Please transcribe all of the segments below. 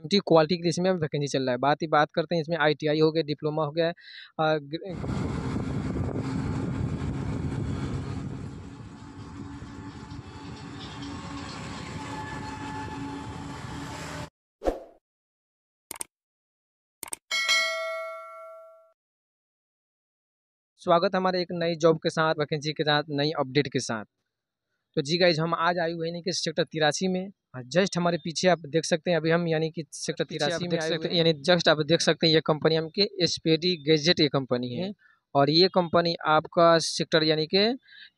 MT quality की इसमें vacancy चल रहा है बात ही बात करते हैं इसमें आईटीआई हो गया डिप्लोमा हो गया आ, स्वागत हमारे एक नई जॉब के साथ वैकेंसी के साथ नई अपडेट के साथ तो जी गाइज हम आज आए हुए यानी कि सेक्टर तिरासी में जस्ट हाँ, हमारे पीछे आप देख सकते हैं अभी हम यानी कि सेक्टर तिरासी में यानी जस्ट आप देख सकते हैं ये कंपनी हम के एस गैजेट ये कंपनी है और ये कंपनी आपका सेक्टर यानी कि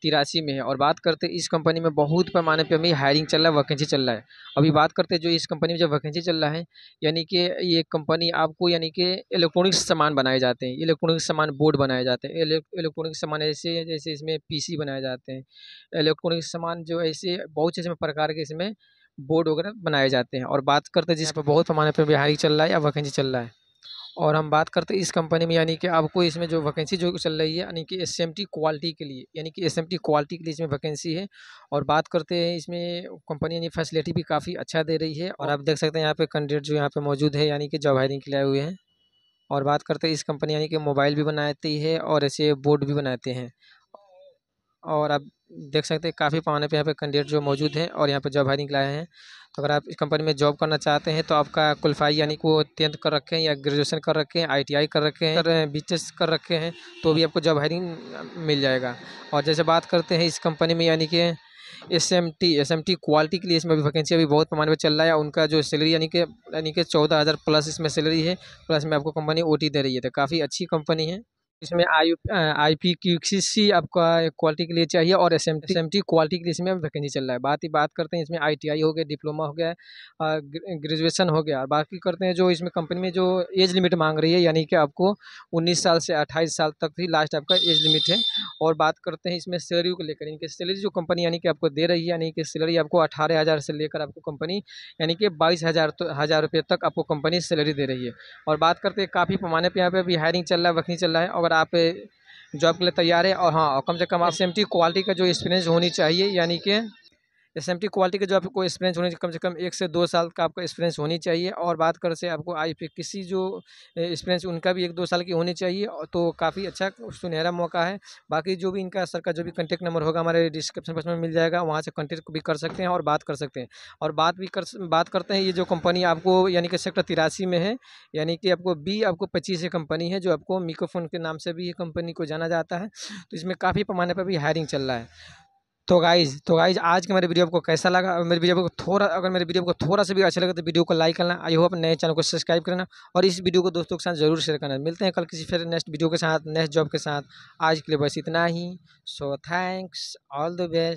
तिरासी में है और बात करते इस कंपनी में बहुत पैमाने पे अभी हायरिंग चल रहा है वैकेंसी चल रहा है अभी बात करते जो इस कंपनी में जो वैकेंसी चल रहा है यानी कि ये कंपनी आपको यानी कि इलेक्ट्रॉनिक्स सामान बनाए जाते हैं इलेक्ट्रॉनिक्स सामान बोर्ड बनाए जाते हैं इलेक्ट्रॉनिक सामान ऐसे जैसे इसमें पी बनाए जाते हैं इलेक्ट्रॉनिक सामान जो ऐसे बहुत से प्रकार के इसमें बोर्ड वगैरह बनाए जाते हैं और बात करते हैं जिस पर बहुत पैमाने पर बिहारी चल रहा है या वैकेंसी चल रहा है और हम बात करते हैं इस कंपनी में यानी कि आपको इसमें जो वैकेंसी जो चल रही है यानी कि एस क्वालिटी के लिए यानी कि एस क्वालिटी के लिए इसमें वैकेंसी है और बात करते हैं इसमें कंपनी यानी फैसिलिटी भी काफ़ी अच्छा दे रही है और आप देख सकते हैं यहाँ पे कैंडिडेट जो यहाँ पे मौजूद है यानी कि जॉब हायरिंग के लिए हुए हैं और बात करते हैं इस कंपनी यानी कि मोबाइल भी बनाती है और ऐसे बोर्ड भी बनाते हैं और अब देख सकते हैं काफ़ी पैमाने पे यहाँ पे कैंडिडेट जो मौजूद हैं और यहाँ पे जॉब हायरिंग लाए हैं तो अगर आप इस कंपनी में जॉब करना चाहते हैं तो आपका क्वालिफाई यानी कि वो टेंथ कर रखे हैं या ग्रेजुएशन कर रखे हैं आईटीआई कर रखे हैं बी बी कर रखे हैं तो भी आपको जॉब हायरिंग मिल जाएगा और जैसे बात करते हैं इस कंपनी में यानी कि S M T S M T quality के लिए इसमें अभी वैकेंसी अभी बहुत पैमाने पर चल रहा है उनका जो सैलरी यानी कि यानी कि चौदह हज़ार प्लस इसमें सैलरी है प्लस में आपको कंपनी ओ दे रही है तो काफ़ी अच्छी कंपनी है इसमें आई आई पी क्यू सी आपका क्वालिटी के लिए चाहिए और एस एम टी क्वालिटी के लिए इसमें वैकेंसी चल रहा है बात ही बात करते हैं इसमें आई टी आई हो गया डिप्लोमा हो गया ग्रेजुएशन हो गया और बाकी करते हैं जो इसमें कंपनी में जो एज लिमिट मांग रही है यानी कि आपको उन्नीस साल से अट्ठाईस साल तक ही लास्ट आपका एज लिमिट है और बात करते हैं इसमें सैलरी को लेकर इनकी सैलरी जो कंपनी यानी कि आपको दे रही है यानी कि सैलरी आपको अठारह हज़ार से लेकर आपको कंपनी यानी कि बाईस हज़ार तो, हज़ार रुपये तक आपको कंपनी सैलरी दे रही है और बात करते हैं काफ़ी पैमाने पर यहाँ पर भी हायरिंग चल रहा है वैकेंसी चल रहा है और अगर आप जॉब के लिए तैयार है और हाँ कम से कम आप टी क्वालिटी का जो एक्सपीरियंस होनी चाहिए यानी कि एस एम क्वालिटी का जो आपको एक्सपीरियंस होनी चाहिए कम से कम एक से दो साल का आपका एक्सपीरियंस होनी चाहिए और बात कर से आपको आई पी किसी जो एक्सपीरियंस उनका भी एक दो साल की होनी चाहिए तो काफ़ी अच्छा सुनहरा मौका है बाकी जो भी इनका सर का जो भी कॉन्टैक्ट नंबर होगा हमारे डिस्क्रिप्शन बॉक्स में मिल जाएगा वहाँ से कॉन्टेक्ट भी कर सकते हैं और बात कर सकते हैं और बात भी कर बात करते हैं ये जो कंपनी आपको यानी कि सेक्टर तिरासी में है यानी कि आपको बी आपको पच्चीस कंपनी है जो आपको मिकोफोन के नाम से भी ये कंपनी को जाना जाता है तो इसमें काफ़ी पैमाने पर भी हायरिंग चल रहा है तो गाइज़ तो गाइज़ आज के मेरे वीडियो आपको कैसा लगा मेरे वीडियो को थोड़ा अगर मेरे वीडियो को थोड़ा सा भी अच्छा लगा तो वीडियो को लाइक करना आई होप नए चैनल को सब्सक्राइब करना और इस वीडियो को दोस्तों के साथ जरूर शेयर करना मिलते हैं कल किसी फिर नेक्स्ट वीडियो के साथ नेक्स्ट जॉब के साथ आज के लिए बस इतना ही so thanks all the best